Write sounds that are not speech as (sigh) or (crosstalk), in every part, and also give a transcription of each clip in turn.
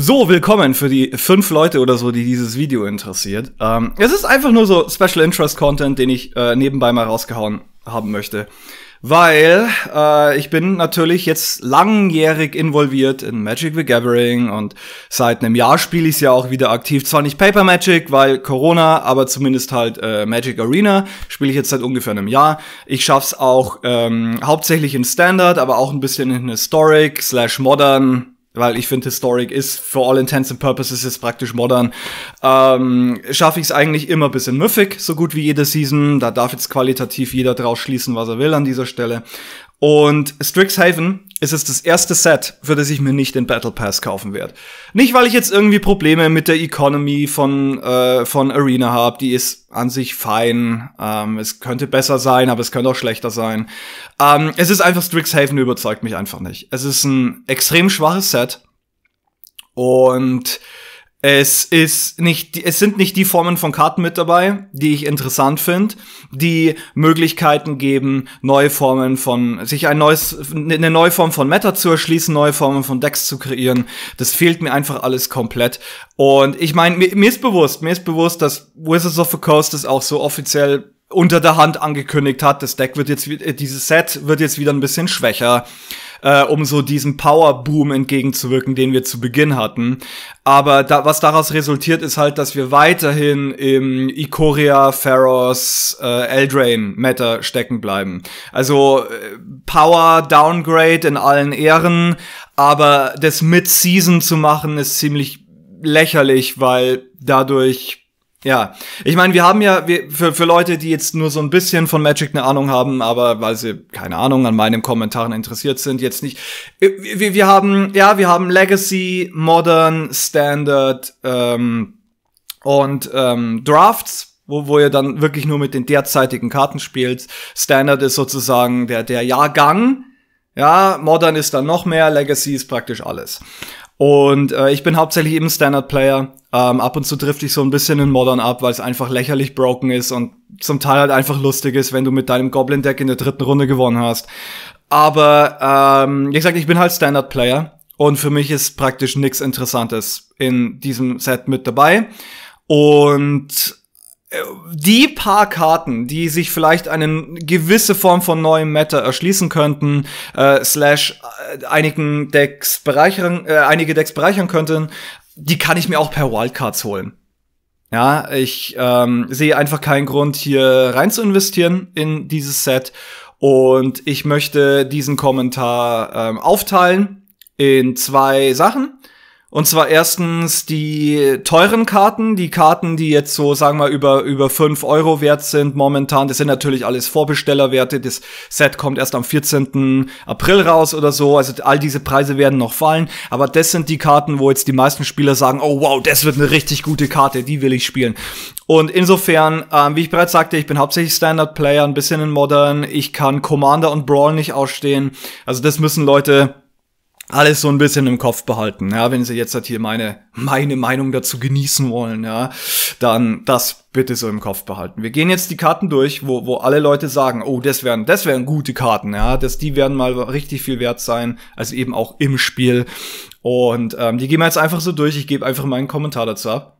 So, willkommen für die fünf Leute oder so, die dieses Video interessiert. Ähm, es ist einfach nur so Special Interest Content, den ich äh, nebenbei mal rausgehauen haben möchte. Weil äh, ich bin natürlich jetzt langjährig involviert in Magic the Gathering und seit einem Jahr spiele ich es ja auch wieder aktiv. Zwar nicht Paper Magic, weil Corona, aber zumindest halt äh, Magic Arena spiele ich jetzt seit ungefähr einem Jahr. Ich schaff's auch ähm, hauptsächlich in Standard, aber auch ein bisschen in Historic slash Modern weil ich finde, Historic ist for all intents and purposes jetzt praktisch modern. Ähm, Schaffe ich es eigentlich immer ein bisschen Mythic, so gut wie jede Season. Da darf jetzt qualitativ jeder draus schließen, was er will an dieser Stelle. Und Strixhaven ist es das erste Set, für das ich mir nicht den Battle Pass kaufen werde. Nicht, weil ich jetzt irgendwie Probleme mit der Economy von, äh, von Arena habe, die ist an sich fein. Ähm, es könnte besser sein, aber es könnte auch schlechter sein. Ähm, es ist einfach, Strixhaven überzeugt mich einfach nicht. Es ist ein extrem schwaches Set. Und es ist nicht, es sind nicht die Formen von Karten mit dabei, die ich interessant finde, die Möglichkeiten geben, neue Formen von, sich ein neues, eine neue Form von Meta zu erschließen, neue Formen von Decks zu kreieren. Das fehlt mir einfach alles komplett. Und ich meine, mir, mir ist bewusst, mir ist bewusst, dass Wizards of the Coast es auch so offiziell unter der Hand angekündigt hat, das Deck wird jetzt, dieses Set wird jetzt wieder ein bisschen schwächer äh, um so diesem Powerboom entgegenzuwirken, den wir zu Beginn hatten. Aber da, was daraus resultiert, ist halt, dass wir weiterhin im Ikoria, Pharos, äh, Eldrain Meta stecken bleiben. Also äh, Power Downgrade in allen Ehren, aber das Mid-Season zu machen ist ziemlich lächerlich, weil dadurch ja, ich meine, wir haben ja wir, für, für Leute, die jetzt nur so ein bisschen von Magic eine Ahnung haben, aber weil sie keine Ahnung an meinen Kommentaren interessiert sind, jetzt nicht. Äh, wir, wir haben ja, wir haben Legacy, Modern, Standard ähm, und ähm, Drafts. Wo, wo ihr dann wirklich nur mit den derzeitigen Karten spielt. Standard ist sozusagen der, der Jahrgang. Ja, Modern ist dann noch mehr, Legacy ist praktisch alles. Und äh, ich bin hauptsächlich eben Standard-Player. Ähm, ab und zu trifft ich so ein bisschen in Modern ab, weil es einfach lächerlich broken ist und zum Teil halt einfach lustig ist, wenn du mit deinem Goblin-Deck in der dritten Runde gewonnen hast. Aber ähm, wie gesagt, ich bin halt Standard-Player und für mich ist praktisch nichts Interessantes in diesem Set mit dabei. Und die paar Karten, die sich vielleicht eine gewisse Form von neuem Meta erschließen könnten, äh, slash äh, einigen Decks bereichern, äh, einige Decks bereichern könnten, die kann ich mir auch per Wildcards holen. Ja, ich ähm, sehe einfach keinen Grund, hier rein zu investieren in dieses Set. Und ich möchte diesen Kommentar ähm, aufteilen in zwei Sachen. Und zwar erstens die teuren Karten, die Karten, die jetzt so, sagen wir, über, über fünf Euro wert sind momentan. Das sind natürlich alles Vorbestellerwerte. Das Set kommt erst am 14. April raus oder so. Also all diese Preise werden noch fallen. Aber das sind die Karten, wo jetzt die meisten Spieler sagen, oh wow, das wird eine richtig gute Karte, die will ich spielen. Und insofern, ähm, wie ich bereits sagte, ich bin hauptsächlich Standard-Player, ein bisschen in Modern. Ich kann Commander und Brawl nicht ausstehen. Also das müssen Leute alles so ein bisschen im Kopf behalten. Ja, wenn Sie jetzt halt hier meine, meine Meinung dazu genießen wollen, ja, dann das bitte so im Kopf behalten. Wir gehen jetzt die Karten durch, wo, wo alle Leute sagen, oh, das wären, das wären gute Karten, ja, dass die werden mal richtig viel wert sein, also eben auch im Spiel. Und ähm, die gehen wir jetzt einfach so durch. Ich gebe einfach meinen Kommentar dazu ab.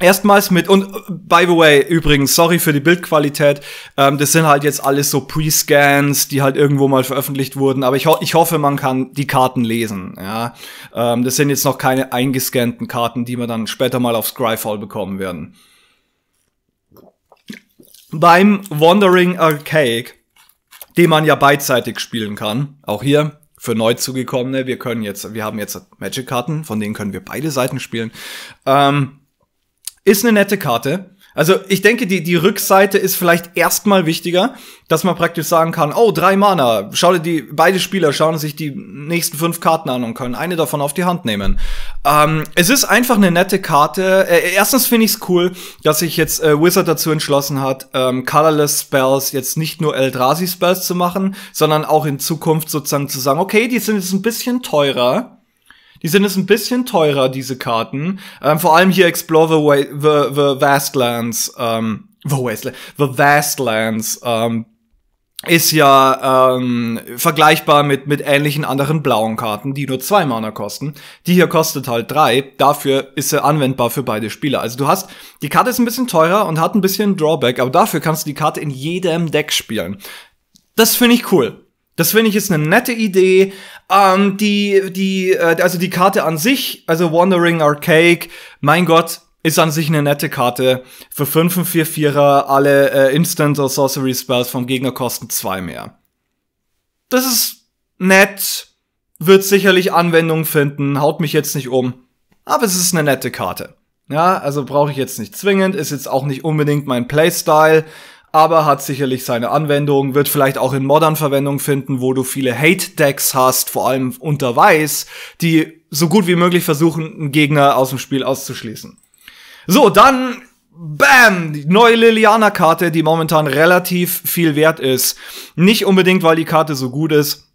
Erstmals mit, und by the way, übrigens, sorry für die Bildqualität, ähm, das sind halt jetzt alles so Pre-Scans, die halt irgendwo mal veröffentlicht wurden, aber ich, ho ich hoffe, man kann die Karten lesen, ja. Ähm, das sind jetzt noch keine eingescannten Karten, die wir dann später mal auf Scryfall bekommen werden. Beim Wandering Archaic, den man ja beidseitig spielen kann, auch hier, für neu zugekommene, wir können jetzt, wir haben jetzt Magic-Karten, von denen können wir beide Seiten spielen, ähm, ist eine nette Karte. Also ich denke, die, die Rückseite ist vielleicht erstmal wichtiger, dass man praktisch sagen kann, oh, drei Mana, schau dir die, beide Spieler schauen sich die nächsten fünf Karten an und können eine davon auf die Hand nehmen. Ähm, es ist einfach eine nette Karte. Äh, erstens finde ich es cool, dass sich jetzt äh, Wizard dazu entschlossen hat, ähm, Colorless Spells jetzt nicht nur Eldrazi Spells zu machen, sondern auch in Zukunft sozusagen zu sagen, okay, die sind jetzt ein bisschen teurer die sind jetzt ein bisschen teurer, diese Karten. Ähm, vor allem hier Explore the, the, the Vastlands. Ähm, the, Wasteland, the Vastlands. Ähm, ist ja ähm, vergleichbar mit, mit ähnlichen anderen blauen Karten, die nur zwei Mana kosten. Die hier kostet halt drei. Dafür ist sie anwendbar für beide Spieler. Also du hast, die Karte ist ein bisschen teurer und hat ein bisschen Drawback, aber dafür kannst du die Karte in jedem Deck spielen. Das finde ich cool. Das finde ich jetzt eine nette Idee. Ähm, die, die, äh, also die Karte an sich, also Wandering Archaic, mein Gott, ist an sich eine nette Karte. Für 5 und 4 Vierer alle äh, Instant or Sorcery Spells vom Gegner kosten 2 mehr. Das ist nett, wird sicherlich Anwendung finden, haut mich jetzt nicht um. Aber es ist eine nette Karte. Ja, also brauche ich jetzt nicht zwingend, ist jetzt auch nicht unbedingt mein Playstyle aber hat sicherlich seine Anwendung, wird vielleicht auch in Modern Verwendung finden, wo du viele Hate-Decks hast, vor allem unter Weiß, die so gut wie möglich versuchen, einen Gegner aus dem Spiel auszuschließen. So, dann Bam! Die neue Liliana-Karte, die momentan relativ viel wert ist. Nicht unbedingt, weil die Karte so gut ist,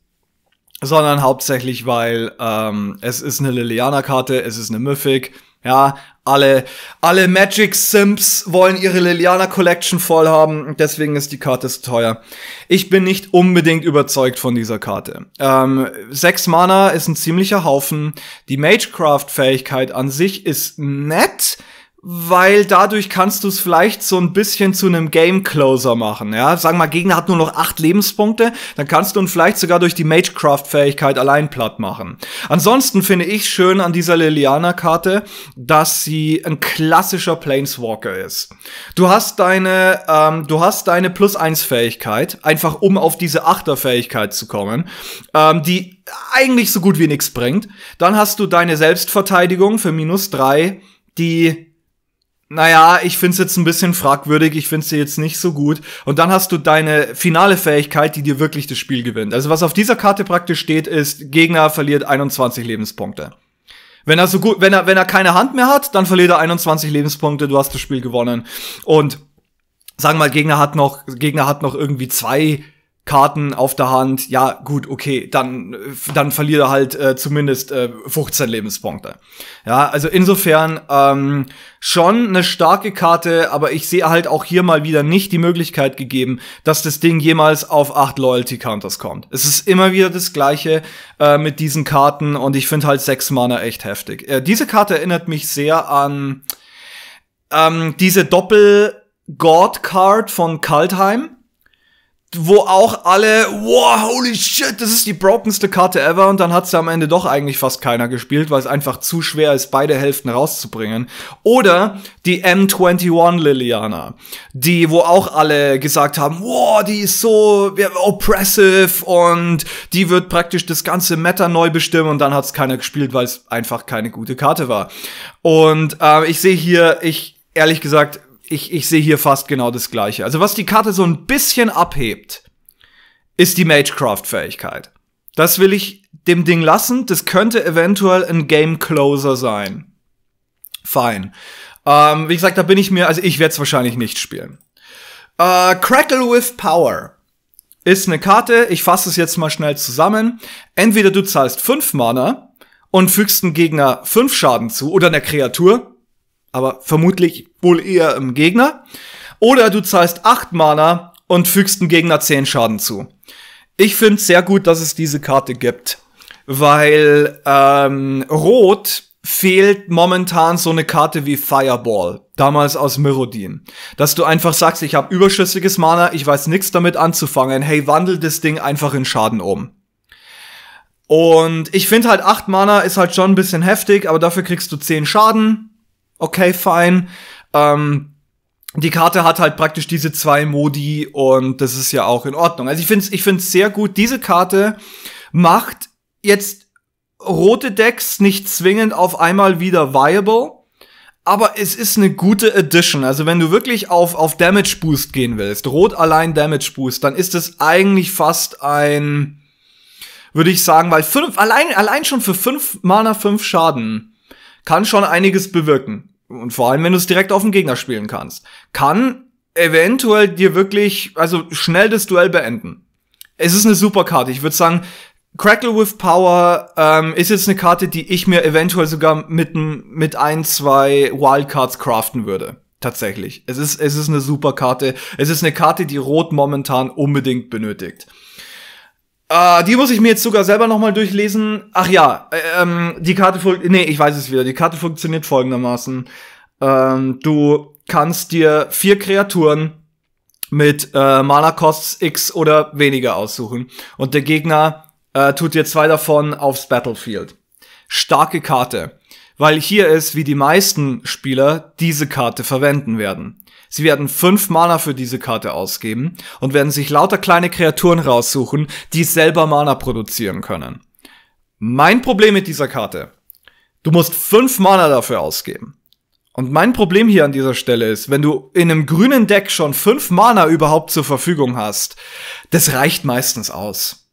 sondern hauptsächlich, weil ähm, es ist eine Liliana-Karte, es ist eine Mythic. Ja, alle, alle Magic Simps wollen ihre Liliana Collection voll haben, deswegen ist die Karte so teuer. Ich bin nicht unbedingt überzeugt von dieser Karte. Ähm, sechs Mana ist ein ziemlicher Haufen. Die Magecraft-Fähigkeit an sich ist nett weil dadurch kannst du es vielleicht so ein bisschen zu einem Game Closer machen. Ja, sagen wir mal, Gegner hat nur noch acht Lebenspunkte, dann kannst du ihn vielleicht sogar durch die Magecraft-Fähigkeit allein platt machen. Ansonsten finde ich schön an dieser Liliana-Karte, dass sie ein klassischer Planeswalker ist. Du hast deine, ähm, du hast deine plus 1 Fähigkeit, einfach um auf diese Achter-Fähigkeit zu kommen, ähm, die eigentlich so gut wie nichts bringt. Dann hast du deine Selbstverteidigung für minus 3, die naja, ich find's jetzt ein bisschen fragwürdig, ich find's dir jetzt nicht so gut. Und dann hast du deine finale Fähigkeit, die dir wirklich das Spiel gewinnt. Also was auf dieser Karte praktisch steht, ist, Gegner verliert 21 Lebenspunkte. Wenn er so gut, wenn er, wenn er keine Hand mehr hat, dann verliert er 21 Lebenspunkte, du hast das Spiel gewonnen. Und sagen wir mal, Gegner hat noch, Gegner hat noch irgendwie zwei Karten auf der Hand, ja gut, okay, dann, dann verliert er halt äh, zumindest äh, 15 Lebenspunkte. Ja, also insofern ähm, schon eine starke Karte, aber ich sehe halt auch hier mal wieder nicht die Möglichkeit gegeben, dass das Ding jemals auf 8 Loyalty-Counters kommt. Es ist immer wieder das gleiche äh, mit diesen Karten und ich finde halt 6 Mana echt heftig. Äh, diese Karte erinnert mich sehr an ähm, diese Doppel-God-Card von Kaltheim wo auch alle, wow, holy shit, das ist die brokenste Karte ever und dann hat sie am Ende doch eigentlich fast keiner gespielt, weil es einfach zu schwer ist, beide Hälften rauszubringen. Oder die M21 Liliana, die, wo auch alle gesagt haben, wow, die ist so oppressive und die wird praktisch das ganze Meta neu bestimmen und dann hat es keiner gespielt, weil es einfach keine gute Karte war. Und äh, ich sehe hier, ich ehrlich gesagt, ich, ich sehe hier fast genau das gleiche. Also was die Karte so ein bisschen abhebt, ist die Magecraft-Fähigkeit. Das will ich dem Ding lassen. Das könnte eventuell ein Game Closer sein. Fein. Ähm, wie gesagt, da bin ich mir, also ich werde es wahrscheinlich nicht spielen. Äh, Crackle with Power ist eine Karte. Ich fasse es jetzt mal schnell zusammen. Entweder du zahlst 5 Mana und fügst dem Gegner 5 Schaden zu oder einer Kreatur. Aber vermutlich wohl eher im Gegner. Oder du zahlst 8 Mana und fügst dem Gegner 10 Schaden zu. Ich finde sehr gut, dass es diese Karte gibt, weil ähm, Rot fehlt momentan so eine Karte wie Fireball, damals aus Mirrodin. Dass du einfach sagst, ich habe überschüssiges Mana, ich weiß nichts damit anzufangen, hey, wandel das Ding einfach in Schaden um. Und ich finde halt 8 Mana ist halt schon ein bisschen heftig, aber dafür kriegst du 10 Schaden. Okay, fein. Ähm, die Karte hat halt praktisch diese zwei Modi und das ist ja auch in Ordnung. Also ich finde es ich find's sehr gut. Diese Karte macht jetzt rote Decks nicht zwingend auf einmal wieder viable, aber es ist eine gute Edition. Also wenn du wirklich auf, auf Damage Boost gehen willst, rot allein Damage Boost, dann ist es eigentlich fast ein, würde ich sagen, weil fünf, allein, allein schon für fünf Mana fünf Schaden kann schon einiges bewirken. Und vor allem, wenn du es direkt auf den Gegner spielen kannst. Kann eventuell dir wirklich, also schnell das Duell beenden. Es ist eine super Karte. Ich würde sagen, Crackle with Power ähm, ist jetzt eine Karte, die ich mir eventuell sogar mit, mit ein, zwei Wildcards craften würde. Tatsächlich. Es ist, es ist eine super Karte. Es ist eine Karte, die Rot momentan unbedingt benötigt. Ah, die muss ich mir jetzt sogar selber nochmal durchlesen. Ach ja, äh, ähm, die Karte folgt. Nee, ich weiß es wieder. Die Karte funktioniert folgendermaßen. Ähm, du kannst dir vier Kreaturen mit äh, Mana Costs X oder weniger aussuchen. Und der Gegner äh, tut dir zwei davon aufs Battlefield. Starke Karte. Weil hier ist, wie die meisten Spieler, diese Karte verwenden werden. Sie werden fünf Mana für diese Karte ausgeben und werden sich lauter kleine Kreaturen raussuchen, die selber Mana produzieren können. Mein Problem mit dieser Karte. Du musst fünf Mana dafür ausgeben. Und mein Problem hier an dieser Stelle ist, wenn du in einem grünen Deck schon fünf Mana überhaupt zur Verfügung hast, das reicht meistens aus.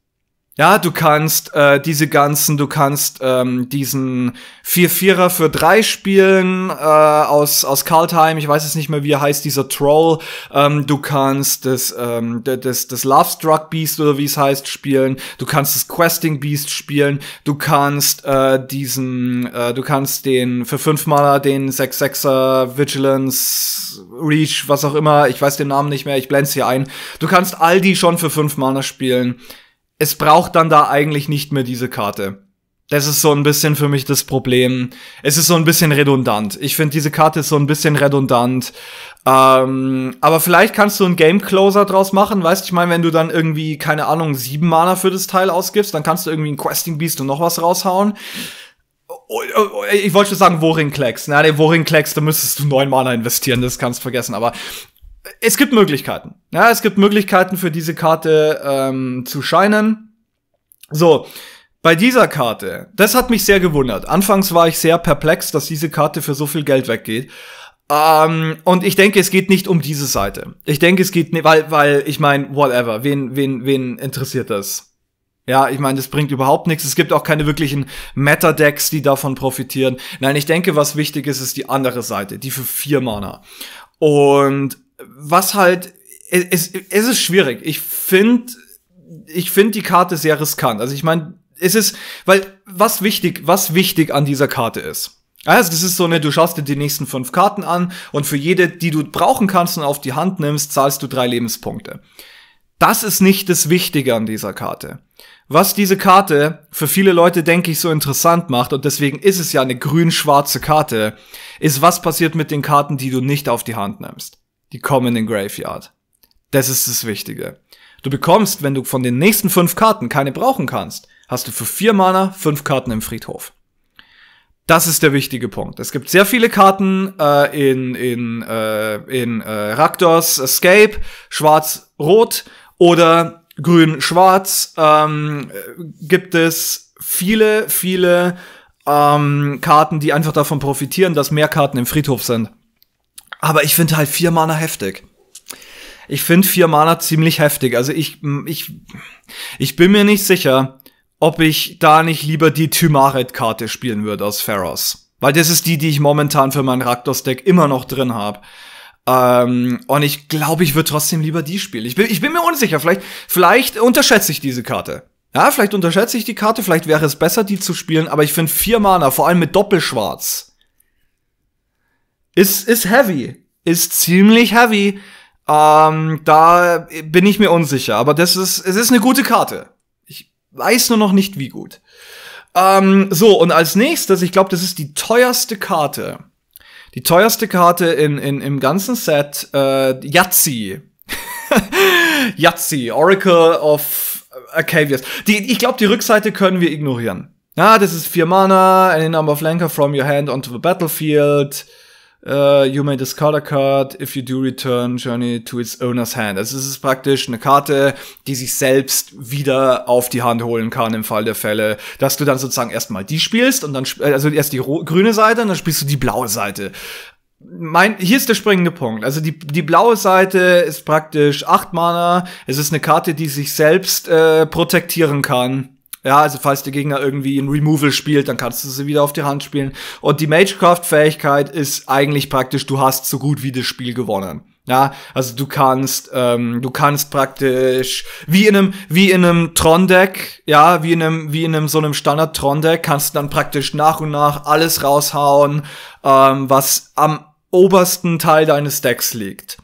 Ja, du kannst äh, diese ganzen, du kannst ähm, diesen 4-4er für 3 spielen äh, aus, aus Kaltheim, ich weiß es nicht mehr, wie er heißt, dieser Troll. Ähm, du kannst das, ähm, das, das Lovestruck Beast oder wie es heißt spielen. Du kannst das Questing Beast spielen. Du kannst äh, diesen, äh, du kannst den für 5 Mana den 6-6er Vigilance Reach, was auch immer, ich weiß den Namen nicht mehr, ich blend's hier ein. Du kannst all die schon für 5 Mana spielen es braucht dann da eigentlich nicht mehr diese Karte. Das ist so ein bisschen für mich das Problem. Es ist so ein bisschen redundant. Ich finde, diese Karte ist so ein bisschen redundant. Ähm, aber vielleicht kannst du einen Game Closer draus machen, weißt du, ich meine, wenn du dann irgendwie, keine Ahnung, sieben Mana für das Teil ausgibst, dann kannst du irgendwie ein Questing Beast und noch was raushauen. Oh, oh, oh, ich wollte schon sagen Worin Klecks. Na, den Worin Klecks, da müsstest du neun Mana investieren, das kannst du vergessen. Aber es gibt Möglichkeiten. Ja, es gibt Möglichkeiten für diese Karte ähm, zu scheinen. So, bei dieser Karte, das hat mich sehr gewundert. Anfangs war ich sehr perplex, dass diese Karte für so viel Geld weggeht. Ähm, und ich denke, es geht nicht um diese Seite. Ich denke, es geht, ne weil, weil ich meine, whatever, wen, wen, wen interessiert das? Ja, ich meine, das bringt überhaupt nichts. Es gibt auch keine wirklichen Meta-Decks, die davon profitieren. Nein, ich denke, was wichtig ist, ist die andere Seite, die für vier Mana. Und was halt, es, es ist schwierig. Ich finde, ich finde die Karte sehr riskant. Also ich meine, es ist, weil was wichtig, was wichtig an dieser Karte ist. Also das ist so eine, du schaust dir die nächsten fünf Karten an und für jede, die du brauchen kannst und auf die Hand nimmst, zahlst du drei Lebenspunkte. Das ist nicht das Wichtige an dieser Karte. Was diese Karte für viele Leute, denke ich, so interessant macht, und deswegen ist es ja eine grün-schwarze Karte, ist, was passiert mit den Karten, die du nicht auf die Hand nimmst die kommen in den Graveyard. Das ist das Wichtige. Du bekommst, wenn du von den nächsten fünf Karten keine brauchen kannst, hast du für vier Mana fünf Karten im Friedhof. Das ist der wichtige Punkt. Es gibt sehr viele Karten äh, in, in, äh, in äh, Raktors Escape, Schwarz-Rot oder Grün-Schwarz ähm, äh, gibt es viele, viele ähm, Karten, die einfach davon profitieren, dass mehr Karten im Friedhof sind. Aber ich finde halt vier Mana heftig. Ich finde vier Mana ziemlich heftig. Also ich, ich, ich bin mir nicht sicher, ob ich da nicht lieber die Tymaret-Karte spielen würde aus Pharos. Weil das ist die, die ich momentan für mein Raktos-Deck immer noch drin habe. Ähm, und ich glaube, ich würde trotzdem lieber die spielen. Ich bin, ich bin mir unsicher. Vielleicht, vielleicht unterschätze ich diese Karte. Ja, vielleicht unterschätze ich die Karte. Vielleicht wäre es besser, die zu spielen. Aber ich finde vier Mana, vor allem mit Doppelschwarz ist, ist heavy. Ist ziemlich heavy. Ähm, da bin ich mir unsicher. Aber das ist, es ist eine gute Karte. Ich weiß nur noch nicht, wie gut. Ähm, so, und als nächstes, ich glaube, das ist die teuerste Karte. Die teuerste Karte in, in, im ganzen Set, äh, Yahtzee. (laughs) Yahtzee, Oracle of Arcavius. Die, ich glaube, die Rückseite können wir ignorieren. Ja, das ist vier Mana, any number of Lanker from your hand onto the battlefield. Uh, you may discard a card if you do return Journey to its owner's hand. Also es ist praktisch eine Karte, die sich selbst wieder auf die Hand holen kann im Fall der Fälle, dass du dann sozusagen erstmal die spielst und dann äh, also erst die grüne Seite und dann spielst du die blaue Seite. Mein, hier ist der springende Punkt. Also die, die blaue Seite ist praktisch acht Mana. Es ist eine Karte, die sich selbst äh, protektieren kann ja, also falls der Gegner irgendwie ein Removal spielt, dann kannst du sie wieder auf die Hand spielen. Und die Magecraft-Fähigkeit ist eigentlich praktisch, du hast so gut wie das Spiel gewonnen. Ja, also du kannst, ähm, du kannst praktisch wie in einem, wie in einem Tron-Deck, ja, wie in einem, wie in einem so einem Standard-Tron-Deck, kannst du dann praktisch nach und nach alles raushauen, ähm, was am obersten Teil deines Decks liegt.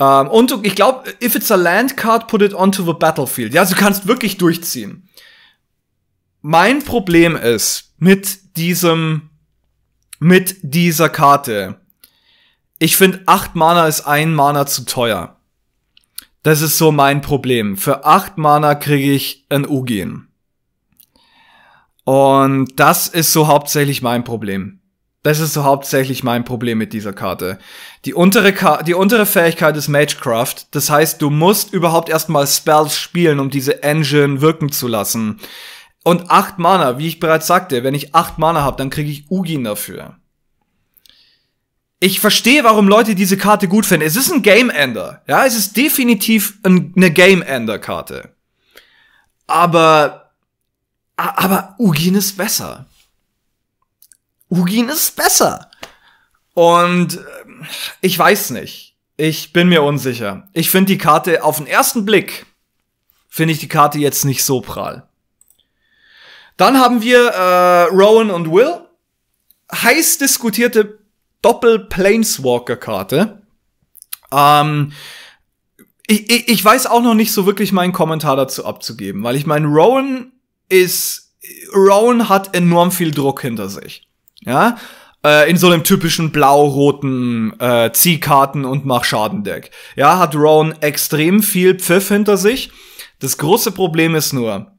Ähm, und ich glaube, if it's a land card, put it onto the battlefield. Ja, also du kannst wirklich durchziehen mein Problem ist mit diesem, mit dieser Karte. Ich finde, 8 Mana ist ein Mana zu teuer. Das ist so mein Problem. Für 8 Mana kriege ich ein Ugin. Und das ist so hauptsächlich mein Problem. Das ist so hauptsächlich mein Problem mit dieser Karte. Die untere, Ka die untere Fähigkeit ist Magecraft. Das heißt, du musst überhaupt erstmal Spells spielen, um diese Engine wirken zu lassen. Und 8 Mana, wie ich bereits sagte, wenn ich 8 Mana habe, dann kriege ich Ugin dafür. Ich verstehe, warum Leute diese Karte gut finden. Es ist ein Game Ender. Ja, es ist definitiv eine Game Ender Karte. Aber, aber Ugin ist besser. Ugin ist besser. Und äh, ich weiß nicht. Ich bin mir unsicher. Ich finde die Karte auf den ersten Blick, finde ich die Karte jetzt nicht so prall. Dann haben wir äh, Rowan und Will. Heiß diskutierte Doppel-Planeswalker-Karte. Ähm, ich, ich, ich weiß auch noch nicht so wirklich meinen Kommentar dazu abzugeben, weil ich meine, Rowan ist. Rowan hat enorm viel Druck hinter sich. Ja äh, in so einem typischen blau-roten äh, Ziehkarten- und Mach-Schaden-Deck. Ja, hat Rowan extrem viel Pfiff hinter sich. Das große Problem ist nur,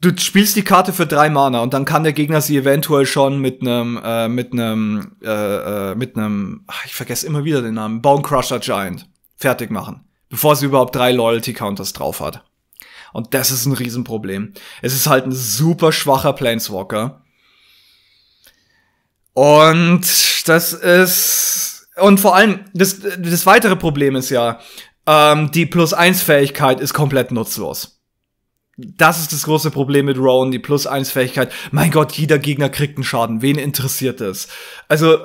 du spielst die Karte für drei Mana und dann kann der Gegner sie eventuell schon mit einem, äh, mit einem, äh, äh, mit einem, ich vergesse immer wieder den Namen, Bone Crusher Giant fertig machen, bevor sie überhaupt drei Loyalty Counters drauf hat. Und das ist ein Riesenproblem. Es ist halt ein super schwacher Planeswalker. Und das ist, und vor allem, das, das weitere Problem ist ja, ähm, die Plus-1-Fähigkeit ist komplett nutzlos das ist das große Problem mit Rowan, die Plus-1-Fähigkeit. Mein Gott, jeder Gegner kriegt einen Schaden. Wen interessiert es? Also,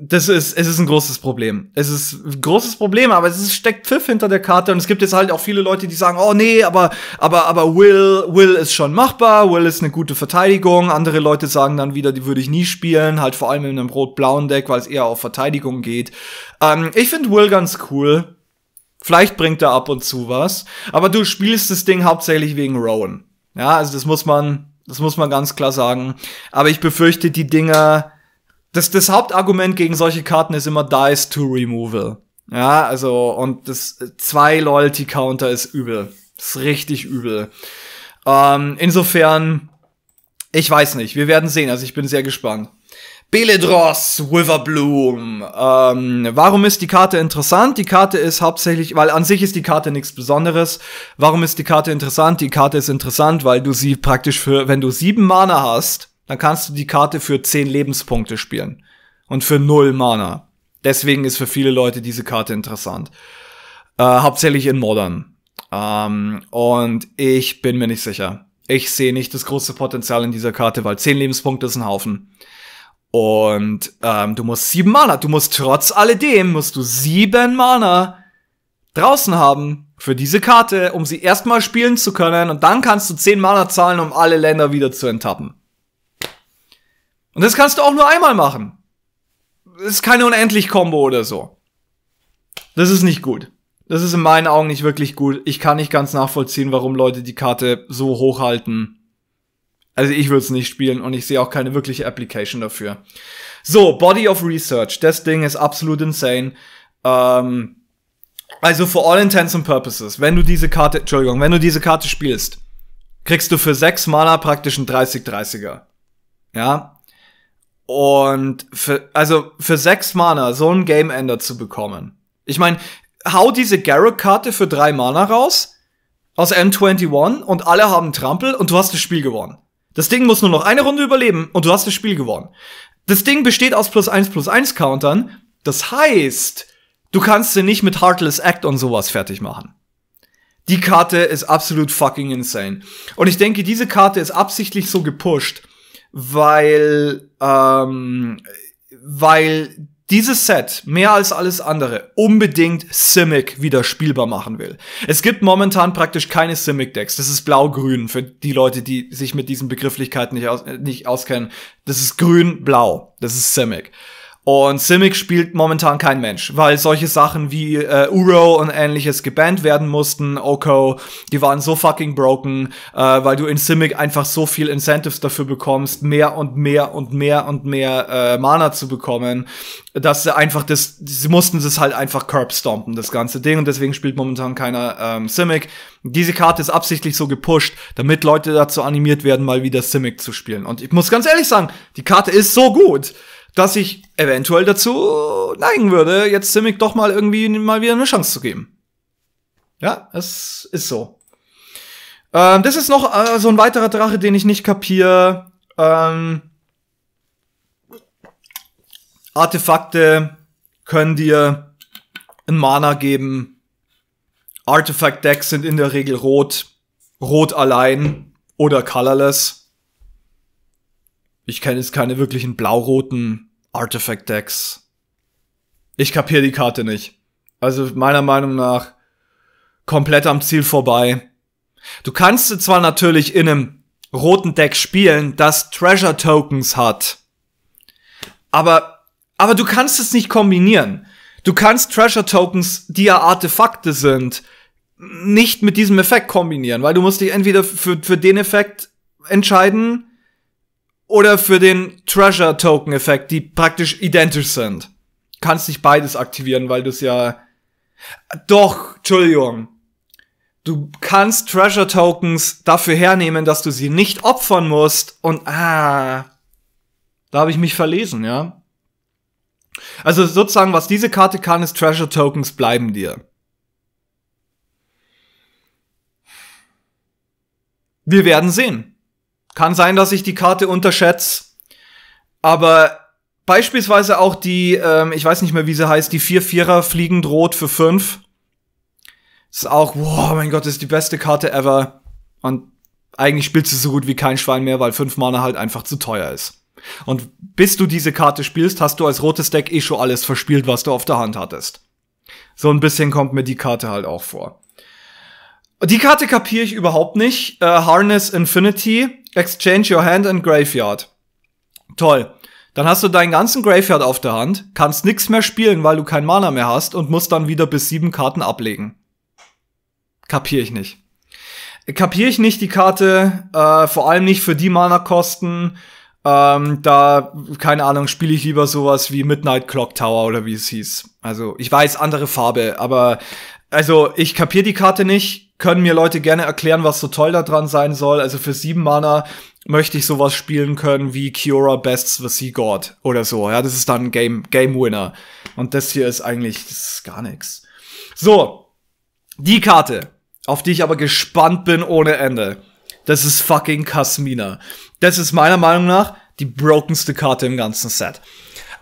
das ist, es ist ein großes Problem. Es ist ein großes Problem, aber es ist, steckt Pfiff hinter der Karte und es gibt jetzt halt auch viele Leute, die sagen, oh nee, aber, aber, aber Will, Will ist schon machbar, Will ist eine gute Verteidigung. Andere Leute sagen dann wieder, die würde ich nie spielen, halt vor allem in einem rot-blauen Deck, weil es eher auf Verteidigung geht. Ähm, ich finde Will ganz cool. Vielleicht bringt er ab und zu was. Aber du spielst das Ding hauptsächlich wegen Rowan. Ja, also das muss man, das muss man ganz klar sagen. Aber ich befürchte, die Dinger, das, das Hauptargument gegen solche Karten ist immer Dice to Removal. Ja, also, und das zwei Loyalty Counter ist übel. ist richtig übel. Ähm, insofern, ich weiß nicht. Wir werden sehen. Also ich bin sehr gespannt. Beledros, Witherbloom. Ähm, warum ist die Karte interessant? Die Karte ist hauptsächlich, weil an sich ist die Karte nichts Besonderes. Warum ist die Karte interessant? Die Karte ist interessant, weil du sie praktisch für, wenn du sieben Mana hast, dann kannst du die Karte für zehn Lebenspunkte spielen. Und für null Mana. Deswegen ist für viele Leute diese Karte interessant. Äh, hauptsächlich in Modern. Ähm, und ich bin mir nicht sicher. Ich sehe nicht das große Potenzial in dieser Karte, weil zehn Lebenspunkte ist ein Haufen. Und ähm, du musst sieben Mana, du musst trotz alledem, musst du sieben Mana draußen haben für diese Karte, um sie erstmal spielen zu können. Und dann kannst du zehn Mana zahlen, um alle Länder wieder zu enttappen. Und das kannst du auch nur einmal machen. Das ist keine unendlich Combo oder so. Das ist nicht gut. Das ist in meinen Augen nicht wirklich gut. Ich kann nicht ganz nachvollziehen, warum Leute die Karte so hochhalten. Also ich würde es nicht spielen und ich sehe auch keine wirkliche Application dafür. So, Body of Research. Das Ding ist absolut insane. Ähm, also for all intents and purposes, wenn du diese Karte, Entschuldigung, wenn du diese Karte spielst, kriegst du für sechs Mana praktisch einen 30-30er. Ja? Und für, also für sechs Mana so einen Game Ender zu bekommen. Ich meine, hau diese Garrett-Karte für drei Mana raus aus M21 und alle haben Trampel und du hast das Spiel gewonnen. Das Ding muss nur noch eine Runde überleben und du hast das Spiel gewonnen. Das Ding besteht aus plus eins plus eins Countern. Das heißt, du kannst sie nicht mit Heartless Act und sowas fertig machen. Die Karte ist absolut fucking insane. Und ich denke, diese Karte ist absichtlich so gepusht, weil, ähm, weil dieses Set mehr als alles andere unbedingt Simic wieder spielbar machen will. Es gibt momentan praktisch keine Simic-Decks. Das ist blau-grün für die Leute, die sich mit diesen Begrifflichkeiten nicht, aus nicht auskennen. Das ist grün-blau. Das ist Simic. Und Simic spielt momentan kein Mensch, weil solche Sachen wie äh, Uro und ähnliches gebannt werden mussten, Oko, die waren so fucking broken, äh, weil du in Simic einfach so viel Incentives dafür bekommst, mehr und mehr und mehr und mehr äh, Mana zu bekommen, dass sie einfach das, sie mussten das halt einfach curb stompen, das ganze Ding, und deswegen spielt momentan keiner ähm, Simic. Diese Karte ist absichtlich so gepusht, damit Leute dazu animiert werden, mal wieder Simic zu spielen. Und ich muss ganz ehrlich sagen, die Karte ist so gut dass ich eventuell dazu neigen würde, jetzt Simic doch mal irgendwie mal wieder eine Chance zu geben. Ja, es ist so. Ähm, das ist noch äh, so ein weiterer Drache, den ich nicht kapiere. Ähm, Artefakte können dir ein Mana geben. Artifact-Decks sind in der Regel rot. Rot allein oder colorless. Ich kenne jetzt keine wirklichen blau-roten Artifact Decks. Ich kapier die Karte nicht. Also meiner Meinung nach komplett am Ziel vorbei. Du kannst sie zwar natürlich in einem roten Deck spielen, das Treasure Tokens hat. Aber, aber du kannst es nicht kombinieren. Du kannst Treasure Tokens, die ja Artefakte sind, nicht mit diesem Effekt kombinieren, weil du musst dich entweder für, für den Effekt entscheiden, oder für den Treasure Token Effekt, die praktisch identisch sind. Kannst nicht beides aktivieren, weil du es ja doch, Entschuldigung. Du kannst Treasure Tokens dafür hernehmen, dass du sie nicht opfern musst und ah, da habe ich mich verlesen, ja. Also sozusagen, was diese Karte kann, ist Treasure Tokens bleiben dir. Wir werden sehen. Kann sein, dass ich die Karte unterschätze. Aber beispielsweise auch die, ähm, ich weiß nicht mehr, wie sie heißt, die 4-4er fliegend rot für 5. Ist auch, wow, mein Gott, ist die beste Karte ever. Und eigentlich spielst du so gut wie kein Schwein mehr, weil 5 Mana halt einfach zu teuer ist. Und bis du diese Karte spielst, hast du als rotes Deck eh schon alles verspielt, was du auf der Hand hattest. So ein bisschen kommt mir die Karte halt auch vor. Die Karte kapiere ich überhaupt nicht. Äh, Harness Infinity Exchange your hand and graveyard. Toll. Dann hast du deinen ganzen Graveyard auf der Hand, kannst nichts mehr spielen, weil du kein Mana mehr hast und musst dann wieder bis sieben Karten ablegen. Kapier ich nicht. Kapier ich nicht die Karte, äh, vor allem nicht für die Mana-Kosten. Ähm, da, keine Ahnung, spiele ich lieber sowas wie Midnight Clock Tower oder wie es hieß. Also, ich weiß, andere Farbe, aber also ich kapier die Karte nicht können mir Leute gerne erklären, was so toll daran sein soll. Also für sieben Mana möchte ich sowas spielen können wie Kiora Bests the Sea God oder so. Ja, das ist dann Game, Game Winner. Und das hier ist eigentlich, das ist gar nichts. So. Die Karte, auf die ich aber gespannt bin ohne Ende. Das ist fucking Kasmina. Das ist meiner Meinung nach die brokenste Karte im ganzen Set.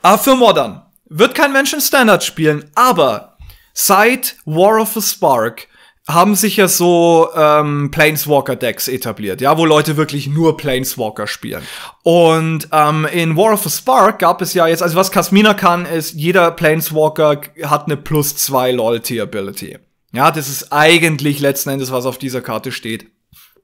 Aber für Modern. Wird kein Mensch in Standard spielen, aber seit War of the Spark haben sich ja so ähm, Planeswalker-Decks etabliert, ja, wo Leute wirklich nur Planeswalker spielen. Und ähm, in War of a Spark gab es ja jetzt, also was Kasmina kann, ist, jeder Planeswalker hat eine plus zwei Loyalty-Ability. Ja, das ist eigentlich letzten Endes, was auf dieser Karte steht.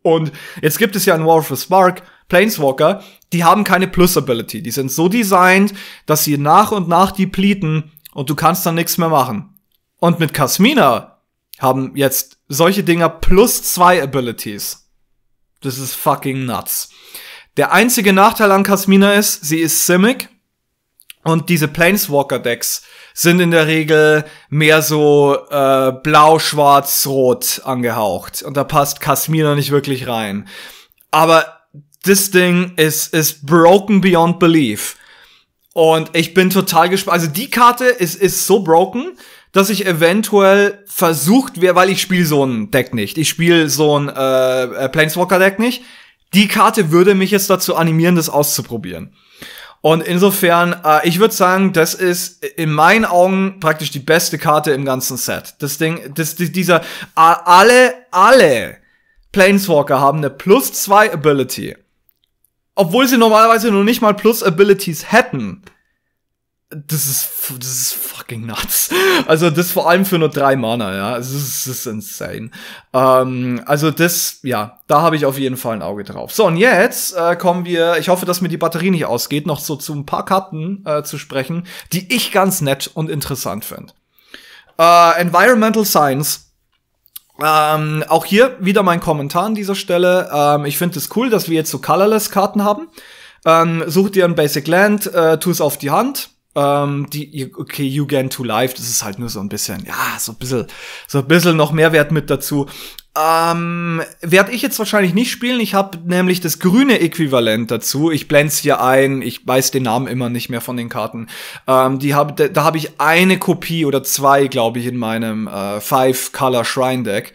Und jetzt gibt es ja in War of a Spark Planeswalker, die haben keine Plus-Ability. Die sind so designt, dass sie nach und nach depleten und du kannst dann nichts mehr machen. Und mit Kasmina haben jetzt solche Dinger plus zwei Abilities. Das ist fucking nuts. Der einzige Nachteil an Kasmina ist, sie ist Simic. Und diese Planeswalker-Decks sind in der Regel mehr so äh, blau, schwarz, rot angehaucht. Und da passt Kasmina nicht wirklich rein. Aber das Ding ist, ist broken beyond belief. Und ich bin total gespannt. Also die Karte ist, ist so broken, dass ich eventuell versucht wäre, weil ich spiele so ein Deck nicht. Ich spiele so ein äh, äh Planeswalker-Deck nicht. Die Karte würde mich jetzt dazu animieren, das auszuprobieren. Und insofern, äh, ich würde sagen, das ist in meinen Augen praktisch die beste Karte im ganzen Set. Das Ding, das, dieser, alle, alle Planeswalker haben eine plus zwei Ability. Obwohl sie normalerweise nur nicht mal plus Abilities hätten das ist, das ist fucking nuts. Also das vor allem für nur drei Mana, ja. Also das ist, das ist insane. Ähm, also das, ja, da habe ich auf jeden Fall ein Auge drauf. So, und jetzt äh, kommen wir, ich hoffe, dass mir die Batterie nicht ausgeht, noch so zu ein paar Karten äh, zu sprechen, die ich ganz nett und interessant finde. Äh, Environmental Science ähm, auch hier wieder mein Kommentar an dieser Stelle. Ähm, ich finde es cool, dass wir jetzt so Colorless-Karten haben. Ähm, such dir ein Basic Land, äh, tu es auf die Hand. Ähm, die, okay, You Get to Life, das ist halt nur so ein bisschen, ja, so ein bisschen, so ein bisschen noch Mehrwert mit dazu. Ähm, werde ich jetzt wahrscheinlich nicht spielen. Ich habe nämlich das grüne Äquivalent dazu. Ich blende es hier ein. Ich weiß den Namen immer nicht mehr von den Karten. Ähm, die hab, da, da habe ich eine Kopie oder zwei, glaube ich, in meinem äh, Five Color Shrine Deck.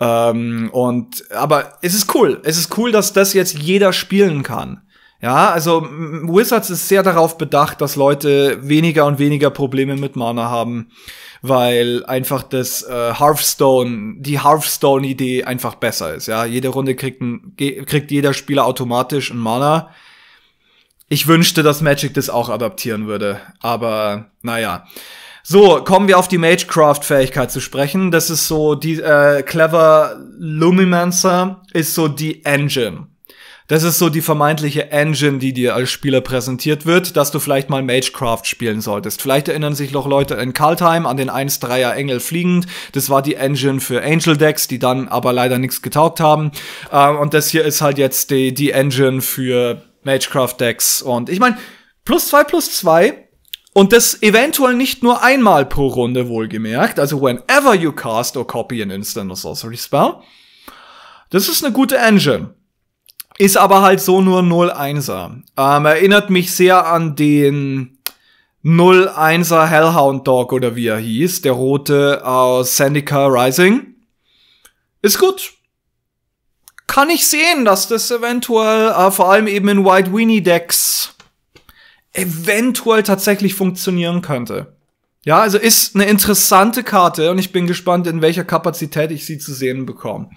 Ähm, und aber es ist cool. Es ist cool, dass das jetzt jeder spielen kann. Ja, also Wizards ist sehr darauf bedacht, dass Leute weniger und weniger Probleme mit Mana haben, weil einfach das äh, Hearthstone, die Hearthstone-Idee einfach besser ist. Ja, jede Runde kriegt, ein, kriegt jeder Spieler automatisch ein Mana. Ich wünschte, dass Magic das auch adaptieren würde, aber naja. So, kommen wir auf die Magecraft-Fähigkeit zu sprechen. Das ist so, die äh, Clever Lumimancer ist so die Engine das ist so die vermeintliche Engine, die dir als Spieler präsentiert wird, dass du vielleicht mal Magecraft spielen solltest. Vielleicht erinnern sich noch Leute in Kaltheim an den 1-3er Engel fliegend. Das war die Engine für Angel Decks, die dann aber leider nichts getaugt haben. Äh, und das hier ist halt jetzt die, die Engine für Magecraft Decks. Und ich meine, plus zwei plus zwei und das eventuell nicht nur einmal pro Runde wohlgemerkt, also whenever you cast or copy an instant or sorcery spell. Das ist eine gute Engine. Ist aber halt so nur 0-1er. Ähm, erinnert mich sehr an den 0-1er Hellhound Dog oder wie er hieß, der rote aus Sandica Rising. Ist gut. Kann ich sehen, dass das eventuell, äh, vor allem eben in White Weenie Decks, eventuell tatsächlich funktionieren könnte. Ja, also ist eine interessante Karte und ich bin gespannt, in welcher Kapazität ich sie zu sehen bekomme.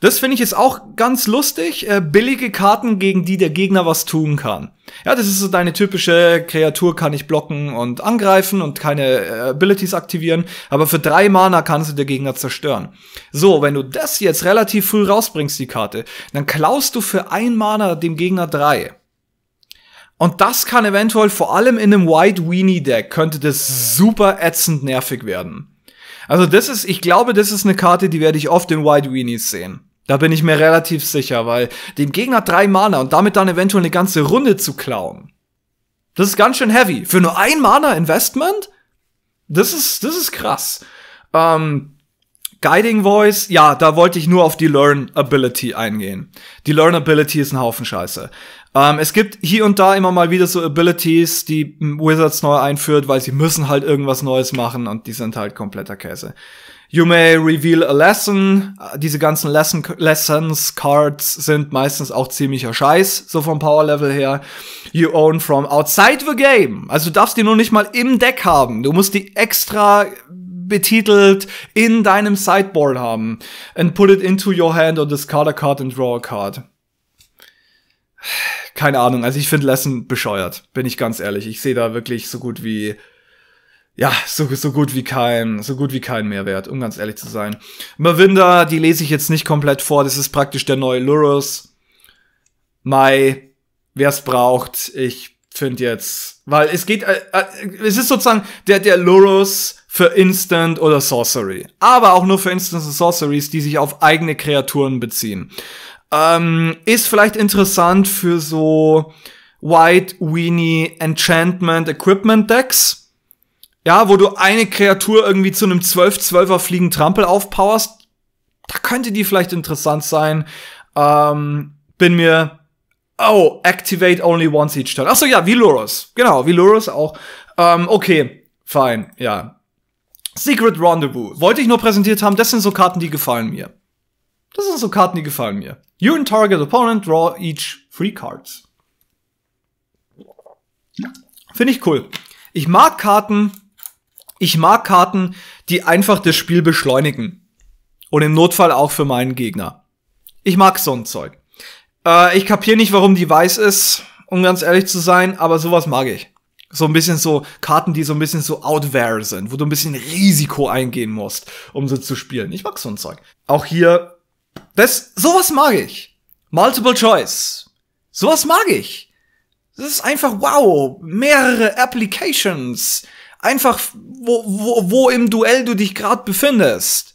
Das finde ich jetzt auch ganz lustig. Äh, billige Karten, gegen die der Gegner was tun kann. Ja, das ist so deine typische Kreatur kann ich blocken und angreifen und keine äh, Abilities aktivieren, aber für drei Mana kannst du der Gegner zerstören. So, wenn du das jetzt relativ früh rausbringst, die Karte, dann klaust du für ein Mana dem Gegner drei. Und das kann eventuell vor allem in einem White Weenie Deck könnte das super ätzend nervig werden. Also das ist, ich glaube, das ist eine Karte, die werde ich oft in White Weenies sehen. Da bin ich mir relativ sicher, weil dem Gegner drei Mana und damit dann eventuell eine ganze Runde zu klauen. Das ist ganz schön heavy. Für nur ein Mana-Investment? Das ist, das ist krass. Ähm, Guiding Voice, ja, da wollte ich nur auf die Learn Ability eingehen. Die Learn Ability ist ein Haufen Scheiße. Ähm, es gibt hier und da immer mal wieder so Abilities, die Wizards neu einführt, weil sie müssen halt irgendwas Neues machen und die sind halt kompletter Käse. You may reveal a lesson. Äh, diese ganzen lesson Lessons Cards sind meistens auch ziemlicher Scheiß, so vom Power Level her. You own from outside the game. Also du darfst die nur nicht mal im Deck haben. Du musst die extra betitelt in deinem Sideboard haben. And put it into your hand or discard a card and draw a card keine Ahnung. Also ich finde Lesson bescheuert, bin ich ganz ehrlich. Ich sehe da wirklich so gut wie ja, so, so gut wie kein, so gut wie kein Mehrwert, um ganz ehrlich zu sein. Mavinda, die lese ich jetzt nicht komplett vor. Das ist praktisch der neue Lurus. Mai, wer es braucht, ich finde jetzt, weil es geht, äh, äh, es ist sozusagen der, der Lurus für Instant oder Sorcery. Aber auch nur für Instant und Sorceries, die sich auf eigene Kreaturen beziehen. Ähm, ist vielleicht interessant für so White Weenie Enchantment Equipment Decks. Ja, wo du eine Kreatur irgendwie zu einem 12-12er fliegen Trampel aufpowerst. Da könnte die vielleicht interessant sein. Ähm, bin mir. Oh, activate only once each turn. Achso, ja, Vilurus. Genau, Vilurus auch. Ähm, okay, fine, ja. Secret Rendezvous. Wollte ich nur präsentiert haben, das sind so Karten, die gefallen mir. Das sind so Karten, die gefallen mir. You and target opponent draw each three cards. Finde ich cool. Ich mag Karten, ich mag Karten, die einfach das Spiel beschleunigen. Und im Notfall auch für meinen Gegner. Ich mag so ein Zeug. Äh, ich kapier nicht, warum die weiß ist, um ganz ehrlich zu sein, aber sowas mag ich. So ein bisschen so Karten, die so ein bisschen so out there sind, wo du ein bisschen Risiko eingehen musst, um sie zu spielen. Ich mag so ein Zeug. Auch hier das, sowas mag ich. Multiple Choice. Sowas mag ich. Das ist einfach wow. Mehrere Applications. Einfach, wo, wo, wo im Duell du dich gerade befindest.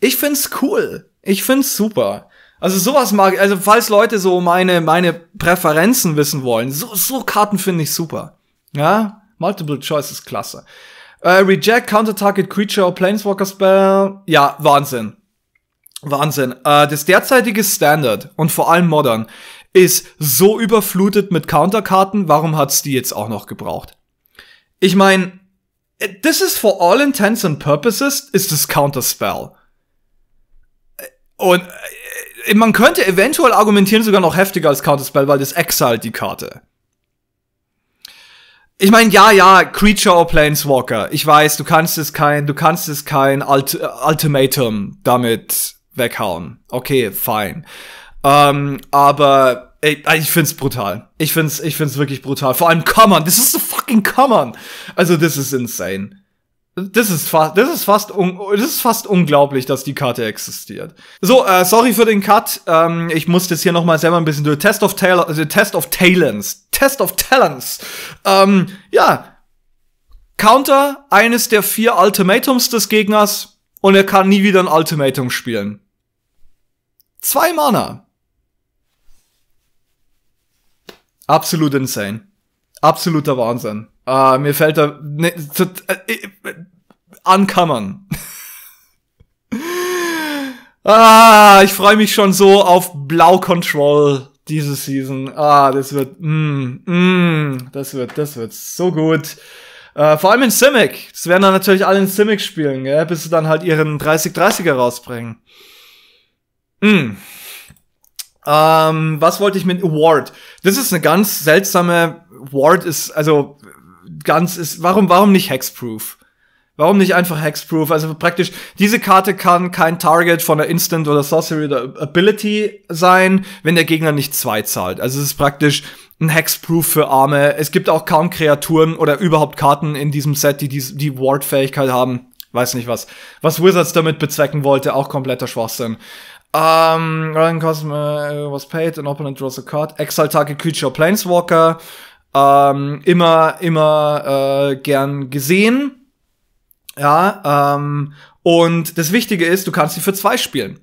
Ich find's cool. Ich find's super. Also sowas mag ich. Also falls Leute so meine, meine Präferenzen wissen wollen, so, so Karten finde ich super. Ja? Multiple Choice ist klasse. Uh, reject, Counter-Target Creature, Planeswalker Spell. Ja, Wahnsinn. Wahnsinn. Äh, das derzeitige Standard und vor allem Modern ist so überflutet mit Counterkarten, warum hat's die jetzt auch noch gebraucht? Ich meine, this äh, is for all intents and purposes ist das Counterspell. Äh, und äh, man könnte eventuell argumentieren, sogar noch heftiger als Counterspell, weil das Exile die Karte. Ich meine, ja, ja, Creature or Planeswalker. Ich weiß, du kannst es kein, du kannst es kein Alt Ultimatum damit weghauen. Okay, fine. Ähm, aber ey, ich find's brutal. Ich find's, ich find's wirklich brutal. Vor allem Common. This is the fucking Common. Also, this is insane. Das ist fast, das ist fast, un das ist fast unglaublich, dass die Karte existiert. So, äh, sorry für den Cut. Ähm, ich muss das hier noch mal selber ein bisschen durch. Test of Taylor, also, Test of Talents, Test of Talents. Ähm, ja, Counter eines der vier Ultimatums des Gegners und er kann nie wieder ein Ultimatum spielen. Zwei Mana. Absolut insane. Absoluter Wahnsinn. Uh, mir fällt da... Ne, zu, äh, äh ankammern. (laughs) ah, ich freue mich schon so auf Blau Control diese Season. Ah, das wird... Mm, mm, das wird... Das wird so gut. Uh, vor allem in Simic. Das werden dann natürlich alle in Simic spielen, gell? bis sie dann halt ihren 30-30er rausbringen. Mm. Ähm, was wollte ich mit Award? Das ist eine ganz seltsame Ward ist also ganz ist warum warum nicht hexproof? Warum nicht einfach hexproof? Also praktisch diese Karte kann kein Target von der Instant oder Sorcery oder Ability sein, wenn der Gegner nicht zwei zahlt. Also es ist praktisch ein Hexproof für Arme. Es gibt auch kaum Kreaturen oder überhaupt Karten in diesem Set, die die, die Ward-Fähigkeit haben weiß nicht was, was Wizards damit bezwecken wollte, auch kompletter Schwachsinn. Um, ähm, Ryan Cosmo äh, was paid, an opponent draws a card. Exile target creature Planeswalker. Um, ähm, immer, immer äh, gern gesehen. Ja, ähm, und das Wichtige ist, du kannst sie für zwei spielen.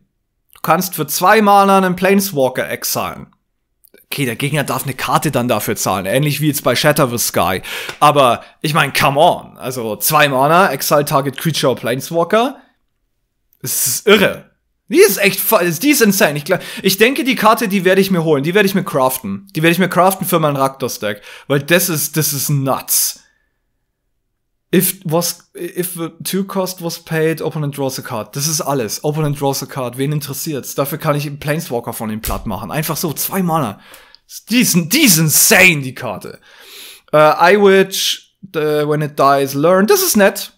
Du kannst für zwei Mana einen Planeswalker exilen. Okay, der Gegner darf eine Karte dann dafür zahlen, ähnlich wie jetzt bei Shatter the Sky. Aber ich meine, come on. Also zwei Mana, Exile Target Creature Planeswalker. Das ist irre. Die ist echt, die ist insane. Ich, glaub, ich denke, die Karte, die werde ich mir holen. Die werde ich mir craften. Die werde ich mir craften für mein Raktos-Deck. Weil das ist, das ist nuts. If was, if two cost was paid, opponent draws a card. Das ist alles. Opponent draws a card. Wen interessiert's? Dafür kann ich einen Planeswalker von ihm platt machen. Einfach so, zwei Mana. Die ist, die ist insane, die Karte. Uh, I witch, the, when it dies, learn. Das ist nett.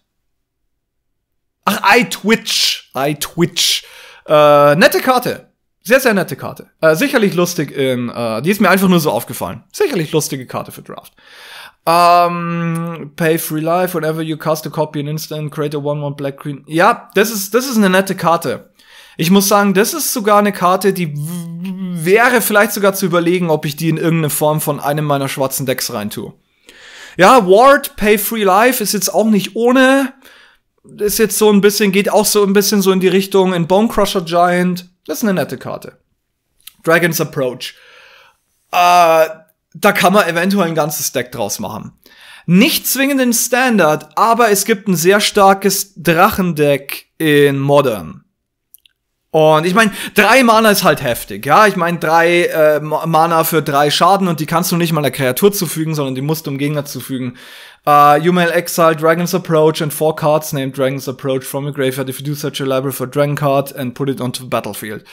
Ach, I twitch. I twitch. Äh, nette Karte. Sehr, sehr nette Karte. Äh, sicherlich lustig in, äh, die ist mir einfach nur so aufgefallen. Sicherlich lustige Karte für Draft. Um, ähm, pay free life, whenever you cast a copy in instant, create a 1-1 Black Green. Ja, das ist, das ist eine nette Karte. Ich muss sagen, das ist sogar eine Karte, die wäre vielleicht sogar zu überlegen, ob ich die in irgendeine Form von einem meiner schwarzen Decks rein tue. Ja, Ward, Pay Free Life ist jetzt auch nicht ohne ist jetzt so ein bisschen, geht auch so ein bisschen so in die Richtung in Bone Crusher Giant. Das ist eine nette Karte. Dragon's Approach. Äh, da kann man eventuell ein ganzes Deck draus machen. Nicht zwingend in Standard, aber es gibt ein sehr starkes Drachendeck in Modern. Und ich meine, drei Mana ist halt heftig, ja. Ich meine, drei äh, Mana für drei Schaden und die kannst du nicht mal einer Kreatur zufügen, sondern die musst du dem Gegner zufügen. Uh, you may exile Dragon's Approach and four cards named Dragon's Approach from your graveyard if you do such a library for Dragon card and put it onto the battlefield.